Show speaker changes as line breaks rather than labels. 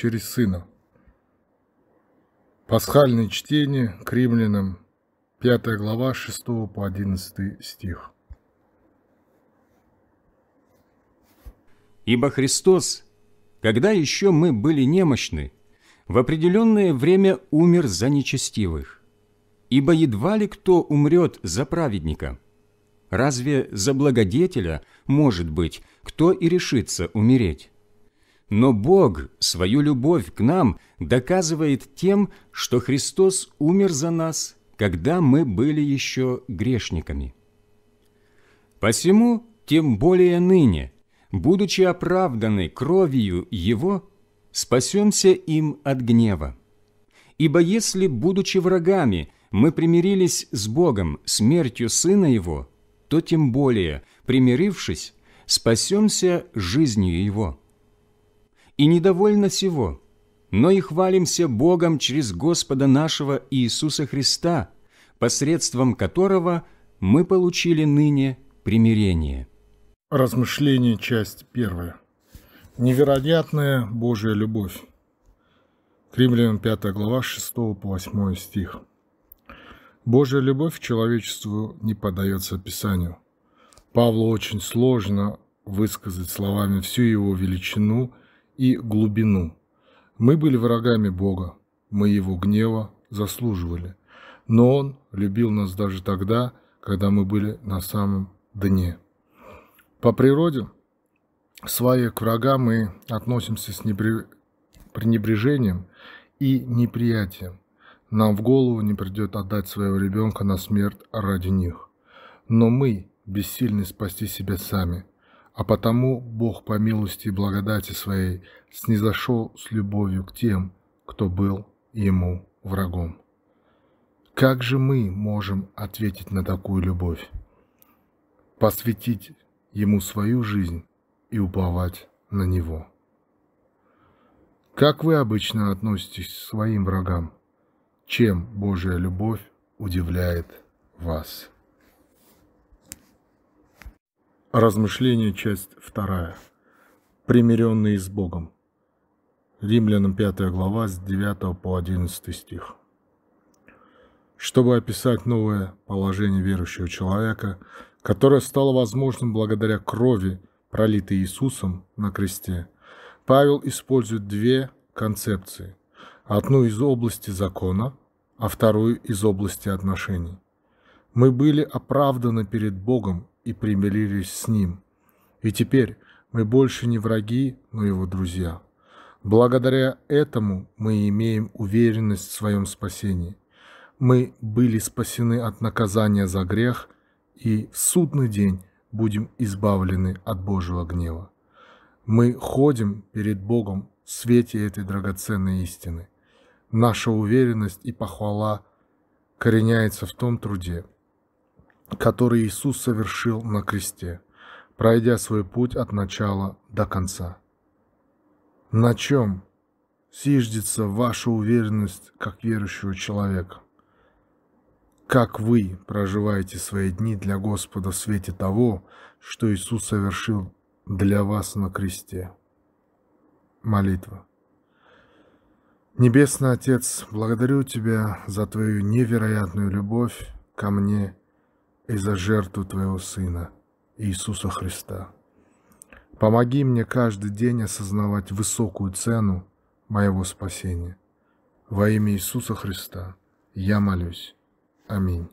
через Сына. Пасхальное чтение к римлянам, 5
глава, 6 по 11 стих. Ибо Христос, когда еще мы были немощны, в определенное время умер за нечестивых. Ибо едва ли кто умрет за праведника. Разве за благодетеля, может быть, кто и решится умереть? Но Бог свою любовь к нам доказывает тем, что Христос умер за нас, когда мы были еще грешниками. Посему, тем более ныне, будучи оправданы кровью Его, спасемся им от гнева. Ибо если, будучи врагами, мы примирились с Богом смертью Сына Его, то тем более, примирившись, спасемся жизнью Его и недовольно сего, но и хвалимся Богом через Господа нашего Иисуса Христа, посредством которого мы получили ныне примирение. Размышление, часть первая. Невероятная Божья любовь.
К 5 глава 6 по 8 стих. Божья любовь человечеству не поддается описанию. Павлу очень сложно высказать словами всю его величину и глубину. Мы были врагами Бога, мы Его гнева заслуживали, но Он любил нас даже тогда, когда мы были на самом дне. По природе своей к врагам мы относимся с пренебрежением и неприятием. Нам в голову не придет отдать своего ребенка на смерть ради них. Но мы бессильны спасти себя сами – а потому Бог по милости и благодати своей снизошел с любовью к тем, кто был ему врагом. Как же мы можем ответить на такую любовь? Посвятить ему свою жизнь и уповать на него. Как вы обычно относитесь к своим врагам? Чем Божья любовь удивляет вас? Размышление, часть 2. Примиренные с Богом. Римлянам 5 глава с 9 по 11 стих. Чтобы описать новое положение верующего человека, которое стало возможным благодаря крови, пролитой Иисусом на кресте, Павел использует две концепции. Одну из области закона, а вторую из области отношений. Мы были оправданы перед Богом и примирились с Ним. И теперь мы больше не враги, но Его друзья. Благодаря этому мы имеем уверенность в своем спасении. Мы были спасены от наказания за грех и в судный день будем избавлены от Божьего гнева. Мы ходим перед Богом в свете этой драгоценной истины. Наша уверенность и похвала кореняется в том труде, который Иисус совершил на кресте, пройдя свой путь от начала до конца. На чем сиждется ваша уверенность как верующего человека? Как вы проживаете свои дни для Господа в свете того, что Иисус совершил для вас на кресте? Молитва. Небесный Отец, благодарю Тебя за Твою невероятную любовь ко мне и за жертву Твоего Сына, Иисуса Христа. Помоги мне каждый день осознавать высокую цену моего спасения. Во имя Иисуса Христа я молюсь. Аминь.